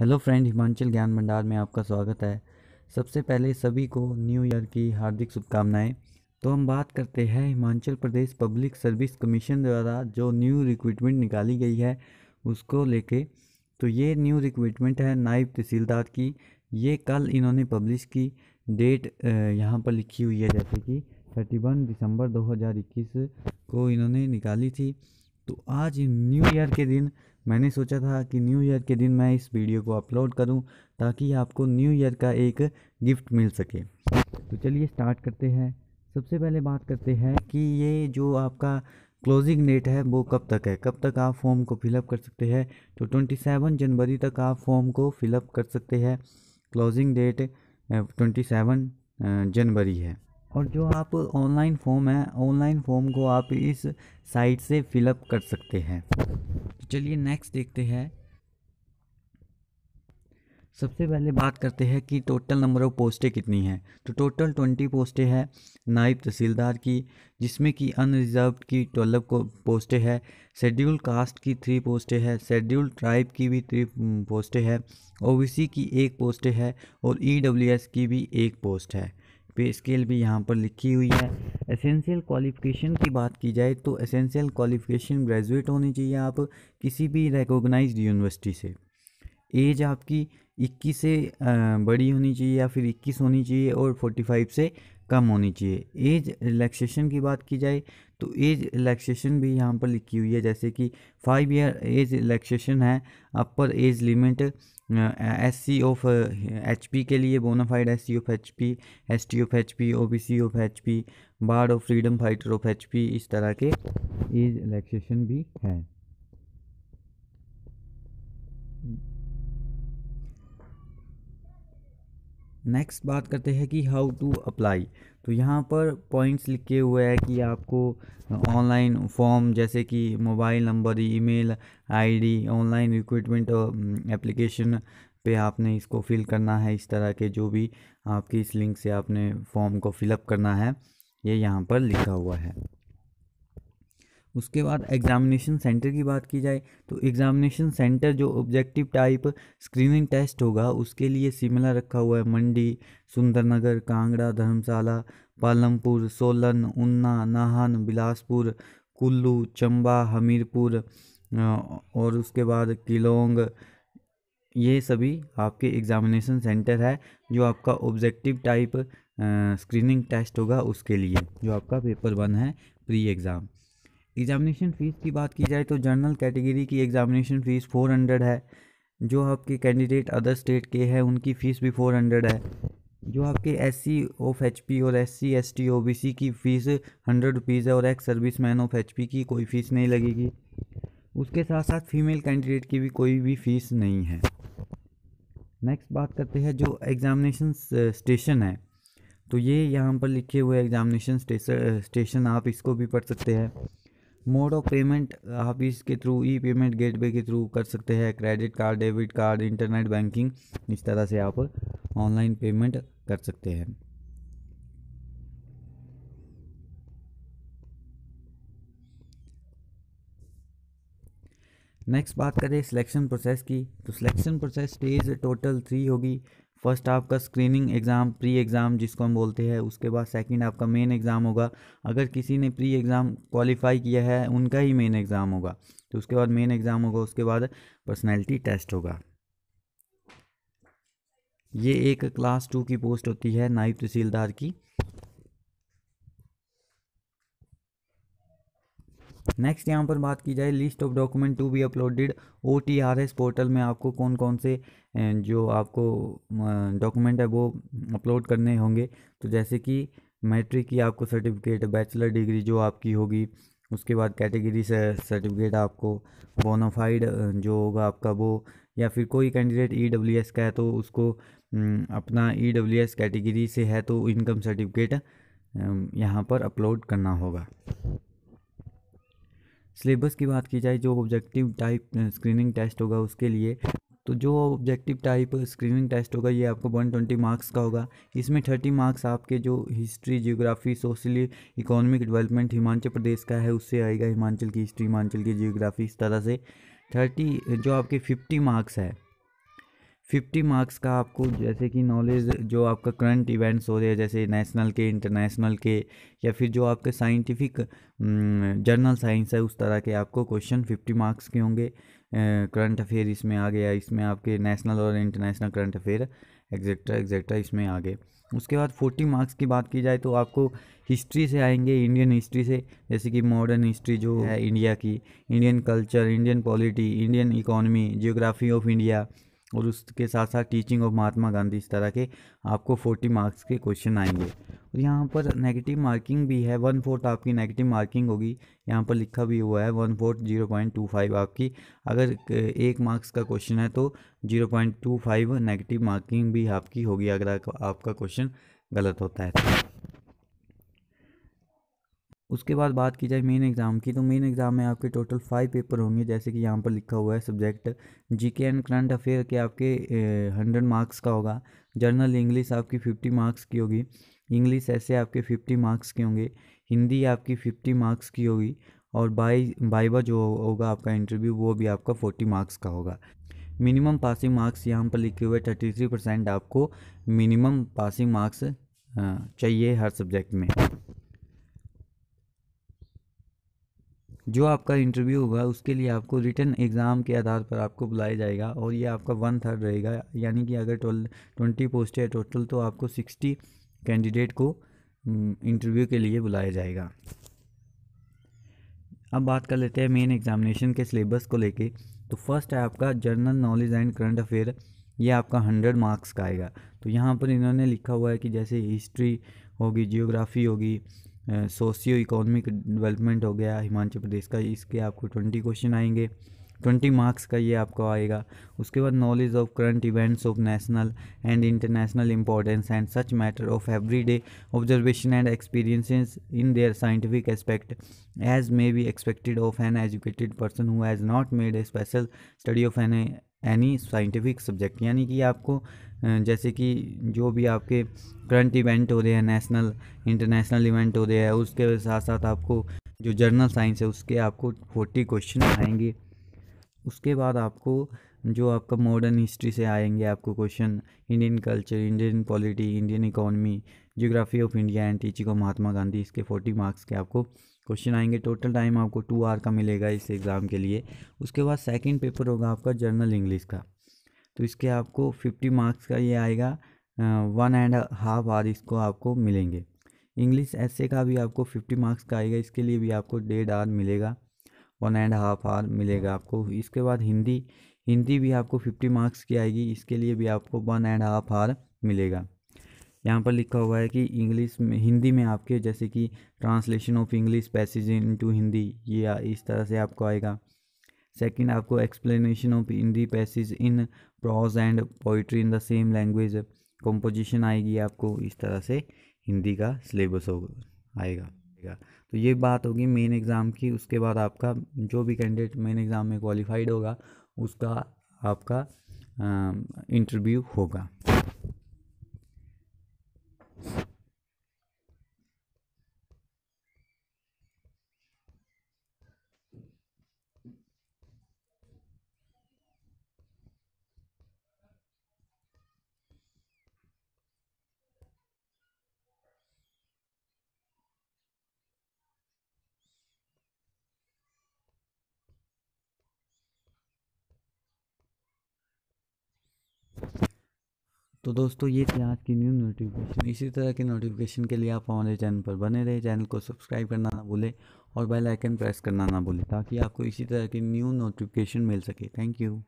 Hello friend Himachal ज्ञान भंडार में आपका स्वागत है सबसे पहले सभी को न्यू ईयर की हार्दिक शुभकामनाएं तो हम बात करते हैं Himachal Pradesh public service commission द्वारा जो न्यू रिक्रूटमेंट निकाली गई है उसको लेके तो ये न्यू रिक्रूटमेंट है नायब तहसीलदार की ये कल इन्होंने पब्लिश की डेट यहाँ पर लिखी हुई है जैसे कि थर्टी वन दिसंबर दो को इन्होंने निकाली थी तो आज न्यू ईयर के दिन मैंने सोचा था कि न्यू ईयर के दिन मैं इस वीडियो को अपलोड करूं ताकि आपको न्यू ईयर का एक गिफ्ट मिल सके तो चलिए स्टार्ट करते हैं सबसे पहले बात करते हैं कि ये जो आपका क्लोजिंग डेट है वो कब तक है कब तक आप फॉर्म को फिलअप कर सकते हैं तो 27 जनवरी तक आप फॉर्म को फिलअप कर सकते हैं क्लोजिंग डेट 27 जनवरी है और जो आप ऑनलाइन फॉर्म है ऑनलाइन फॉर्म को आप इस साइट से फिलअप कर सकते हैं चलिए नेक्स्ट देखते हैं सबसे पहले बात करते हैं कि टोटल नंबर ऑफ पोस्टें कितनी हैं तो टोटल ट्वेंटी पोस्टें हैं नायब तहसीलदार की जिसमें कि अनरिजर्व की ट्वेल्व को पोस्टें हैं शेड्यूल कास्ट की थ्री पोस्टें हैं शेड्यूल ट्राइब की भी थ्री पोस्टें mm, हैं ओबीसी की एक पोस्टें है और ईडब्ल्यूएस e की भी एक पोस्ट है पे स्केल भी यहाँ पर लिखी हुई है एसेंशियल क्वालिफिकेशन की बात की जाए तो एसेंशियल क्वालिफिकेशन ग्रेजुएट होनी चाहिए आप किसी भी रिकोगनाइज यूनिवर्सिटी से एज आपकी 21 से बड़ी होनी चाहिए या फिर 21 होनी चाहिए और 45 से कम होनी चाहिए एज रिलैक्सेशन की बात की जाए तो एज रिलैक्सेशन भी यहाँ पर लिखी हुई है जैसे कि फाइव ईयर एज रिलैक्सेशन है upper age limit S C of H P के लिए bona fide S C of H P S T of H P O B C of H P ward of freedom fighter of H P इस तरह के age relaxation भी हैं next बात करते हैं कि हाउ टू अप्लाई तो यहाँ पर पॉइंट्स लिखे हुए हैं कि आपको ऑनलाइन फॉर्म जैसे कि mobile number email ID online recruitment application पे आपने इसको फिल करना है इस तरह के जो भी आपकी इस लिंक से आपने फॉर्म को फिलअप करना है ये यह यहाँ पर लिखा हुआ है उसके बाद एग्ज़ामिनेशन सेंटर की बात की जाए तो एग्ज़ामिनेशन सेंटर जो ऑब्जेक्टिव टाइप स्क्रीनिंग टेस्ट होगा उसके लिए शिमला रखा हुआ है मंडी सुंदरनगर कांगड़ा धर्मशाला पालमपुर सोलन उन्ना नाहन बिलासपुर कुल्लू चंबा हमीरपुर और उसके बाद किलोंग ये सभी आपके एग्ज़ामिनेशन सेंटर है जो आपका ऑब्जेक्टिव टाइप स्क्रीनिंग टेस्ट होगा उसके लिए जो आपका पेपर वन है प्री एग्ज़ाम एग्ज़ामिनेशन फ़ीस की बात की जाए तो जनरल कैटेगरी की एग्ज़ामिनेशन फ़ीस फोर हंड्रेड है जो आपके कैंडिडेट अदर स्टेट के हैं उनकी फ़ीस भी फोर हंड्रेड है जो आपके S C of H P और S C S T O B C की फ़ीस हंड्रेड रुपीज़ है और ex serviceman of H P की कोई फ़ीस नहीं लगेगी उसके साथ साथ फीमेल कैंडिडेट की भी कोई भी फ़ीस नहीं है नेक्स्ट बात करते हैं जो एग्ज़ामिनेशन स्टेशन है तो ये यहाँ पर लिखे हुए एग्ज़ामिनेशन स्टेशन आप इसको भी पढ़ सकते हैं मोड ऑफ पेमेंट आप इसके थ्रू ई पेमेंट गेटवे के थ्रू कर सकते हैं credit card debit card internet banking इस तरह से आप ऑनलाइन पेमेंट कर सकते हैं नेक्स्ट बात करें सिलेक्शन प्रोसेस की तो selection process stage total three होगी फर्स्ट आपका स्क्रीनिंग एग्ज़ाम प्री एग्ज़ाम जिसको हम बोलते हैं उसके बाद सेकंड आपका मेन एग्ज़ाम होगा अगर किसी ने प्री एग्ज़ाम क्वालिफाई किया है उनका ही मेन एग्ज़ाम होगा तो उसके बाद मेन एग्ज़ाम होगा उसके बाद पर्सनैलिटी टेस्ट होगा ये एक क्लास टू की पोस्ट होती है नायब तहसीलदार की नेक्स्ट यहाँ पर बात की जाए list of document to be uploaded O T R S portal में आपको कौन कौन से जो आपको डॉक्यूमेंट है वो अपलोड करने होंगे तो जैसे कि मैट्रिक की आपको सर्टिफिकेट बैचलर डिग्री जो आपकी होगी उसके बाद कैटेगरी से सर्टिफिकेट आपको बोनाफाइड जो होगा आपका वो या फिर कोई कैंडिडेट ई डब्ल्यू एस का है तो उसको अपना ई डब्ल्यू एस कैटेगरी से है तो इनकम सर्टिफिकेट यहाँ पर अपलोड करना होगा सिलेबस की बात की जाए जो ऑब्जेक्टिव टाइप स्क्रीनिंग टेस्ट होगा उसके लिए तो जो ऑब्जेक्टिव टाइप स्क्रीनिंग टेस्ट होगा ये आपको 120 मार्क्स का होगा इसमें 30 मार्क्स आपके जो history geography socially economic development Himachal Pradesh का है उससे आएगा हिमाचल की हिस्ट्री हिमाचल की जियोग्राफी इस तरह से 30 जो आपके 50 मार्क्स है फिफ्टी मार्क्स का आपको जैसे कि नॉलेज जो आपका करंट इवेंट्स हो रहे हैं जैसे नेशनल के इंटरनेशनल के या फिर जो आपके साइंटिफिक जर्नल साइंस है उस तरह के आपको क्वेश्चन फिफ्टी मार्क्स के होंगे करंट अफेयर इसमें आ गया इसमें आपके नेशनल और international current affair etcetera etcetera इसमें आ गए उसके बाद फोर्टी मार्क्स की बात की जाए तो आपको हिस्ट्री से आएंगे इंडियन हिस्ट्री से जैसे कि मॉडर्न हिस्ट्री जो है इंडिया की Indian culture Indian polity Indian economy geography of India और उसके साथ साथ टीचिंग ऑफ महात्मा गांधी इस तरह के आपको फोर्टी मार्क्स के क्वेश्चन आएंगे और यहाँ पर नेगेटिव मार्किंग भी है वन फोर्थ आपकी नेगेटिव मार्किंग होगी यहाँ पर लिखा भी हुआ है one fourth zero point two five आपकी अगर एक मार्क्स का क्वेश्चन है तो zero point two five negative marking भी आपकी होगी अगर आपका क्वेश्चन गलत होता है तो। उसके बाद बात की जाए मेन एग्ज़ाम की तो मेन एग्ज़ाम में आपके टोटल फाइव पेपर होंगे जैसे कि यहाँ पर लिखा हुआ है subject GK and current affair के आपके हंड्रेड मार्क्स का होगा जर्नल इंग्लिश आपकी फिफ्टी मार्क्स की होगी इंग्लिश ऐसे आपके फिफ्टी मार्क्स के होंगे हिंदी आपकी फिफ्टी मार्क्स की होगी और बाई बाइबा जो होगा आपका इंटरव्यू वो भी आपका फोर्टी मार्क्स का होगा मिनिमम पासिंग मार्क्स यहाँ पर लिखे हुए थर्टी थ्री परसेंट आपको मिनिमम पासिंग मार्क्स चाहिए हर सब्जेक्ट में जो आपका इंटरव्यू होगा उसके लिए आपको रिटर्न एग्ज़ाम के आधार पर आपको बुलाया जाएगा और ये आपका वन थर्ड रहेगा यानी कि अगर ट्वेल्व ट्वेंटी पोस्ट है टोटल तो आपको सिक्सटी कैंडिडेट को इंटरव्यू हम्म, के लिए बुलाया जाएगा अब बात कर लेते हैं मेन एग्जामिनेशन के सिलेबस को लेके तो फर्स्ट है आपका general knowledge and current affair ये आपका हंड्रेड मार्क्स का आएगा तो यहाँ पर इन्होंने लिखा हुआ है कि जैसे हिस्ट्री होगी जियोग्राफी होगी सोशियो इकोनॉमिक डेवलपमेंट हो गया हिमाचल प्रदेश का इसके आपको ट्वेंटी क्वेश्चन आएंगे ट्वेंटी मार्क्स का ये आपको आएगा उसके बाद knowledge of current events of national and international importance and such matter of every day observation and experiences in their scientific aspect as may be expected of an educated person who has not made a special study of an any scientific subject यानी कि आपको जैसे कि जो भी आपके current event हो रहे हैं नेशनल इंटरनेशनल इवेंट हो रहे हैं उसके साथ साथ आपको जो जर्नल साइंस है उसके आपको फोर्टी क्वेश्चन आएंगे उसके बाद आपको जो आपका मॉडर्न हिस्ट्री से आएंगे आपको question Indian culture Indian polity Indian economy geography of India and teaching of Mahatma Gandhi इसके फोर्टी मार्क्स के आपको क्वेश्चन आएंगे टोटल टाइम आपको टू आवर का मिलेगा इस एग्ज़ाम के लिए उसके बाद सेकेंड पेपर होगा आपका जर्नल इंग्लिश का तो इसके आपको फिफ्टी मार्क्स का ये आएगा वन एंड हाफ आवर इसको आपको मिलेंगे इंग्लिश ऐसे का भी आपको फिफ्टी मार्क्स का आएगा इसके लिए भी आपको डेढ़ आवर मिलेगा वन एंड हाफ आवर मिलेगा आपको इसके बाद हिंदी हिंदी भी आपको फिफ्टी मार्क्स की आएगी इसके लिए भी आपको वन एंड हाफ आवर मिलेगा यहाँ पर लिखा हुआ है कि इंग्लिश में हिंदी में आपके जैसे कि translation of English passage into Hindi ये इस तरह से आपको आएगा सेकंड आपको explanation of Hindi passage in prose and poetry in the same language composition आएगी आपको इस तरह से हिंदी का सिलेबस होगा आएगा तो ये बात होगी मेन एग्ज़ाम की उसके बाद आपका जो भी कैंडिडेट मेन एग्ज़ाम में क्वालिफाइड होगा उसका आपका इंटरव्यू होगा तो दोस्तों ये थी आज की न्यू नोटिफिकेशन इसी तरह के नोटिफिकेशन के लिए आप हमारे चैनल पर बने रहे चैनल को सब्सक्राइब करना ना भूलें और बेल आइकन प्रेस करना ना भूलें ताकि आपको इसी तरह की न्यू नोटिफिकेशन मिल सके थैंक यू